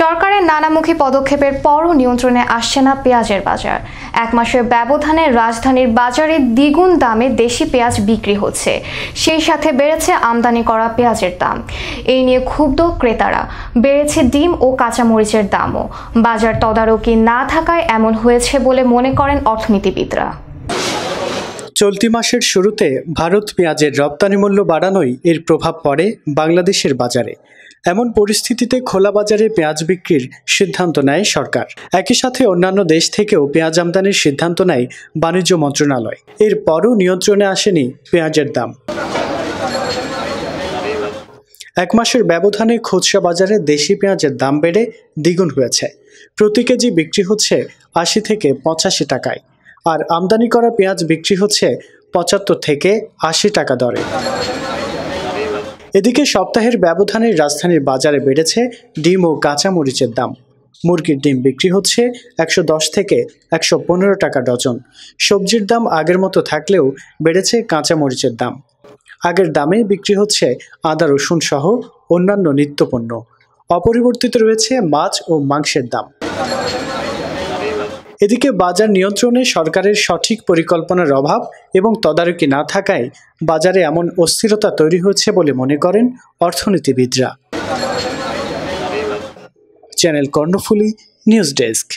সরকারের নানামুখী পদক্ষেপের পরও নিয়ন্ত্রণে আসছে না পেঁয়াজের বাজার এক মাসের ব্যবধানে রাজধানীর বাজারে দ্বিগুণ দামে দেশি পেঁয়াজ বিক্রি হচ্ছে সেই সাথে বেড়েছে আমদানি করা পেঁয়াজের দাম এই নিয়ে ক্ষুব্ধ ক্রেতারা বেড়েছে ডিম ও কাঁচামরিচের দামও বাজার তদারকি না থাকায় এমন হয়েছে বলে মনে করেন অর্থনীতিবিদরা চলতি মাসের শুরুতে ভারত পেঁয়াজের রপ্তানি মূল্য বাড়ানোই এর প্রভাব পড়ে বাংলাদেশের বাজারে এমন পরিস্থিতিতে খোলা বাজারে পেঁয়াজ বিক্রির সিদ্ধান্ত নেয় সরকার একই সাথে অন্যান্য দেশ থেকেও পেঁয়াজ আমদানির সিদ্ধান্ত নেয় বাণিজ্য মন্ত্রণালয় এরপরও নিয়ন্ত্রণে আসেনি পেঁয়াজের দাম এক মাসের ব্যবধানে খুচরা বাজারে দেশি পেঁয়াজের দাম বেড়ে দ্বিগুণ হয়েছে প্রতি কেজি বিক্রি হচ্ছে আশি থেকে পঁচাশি টাকায় আর আমদানি করা পেঁয়াজ বিক্রি হচ্ছে পঁচাত্তর থেকে আশি টাকা দরে এদিকে সপ্তাহের ব্যবধানে রাজধানীর বাজারে বেড়েছে ডিম ও কাঁচামরিচের দাম মুরগির ডিম বিক্রি হচ্ছে একশো থেকে একশো টাকা ডজন সবজির দাম আগের মতো থাকলেও বেড়েছে কাঁচামরিচের দাম আগের দামে বিক্রি হচ্ছে আদা রসুন সহ অন্যান্য নিত্যপণ্য অপরিবর্তিত রয়েছে মাছ ও মাংসের দাম এদিকে বাজার নিয়ন্ত্রণে সরকারের সঠিক পরিকল্পনার অভাব এবং তদারকি না থাকায় বাজারে এমন অস্থিরতা তৈরি হচ্ছে বলে মনে করেন অর্থনীতিবিদরা চ্যানেল কর্ণফুলি নিউজ ডেস্ক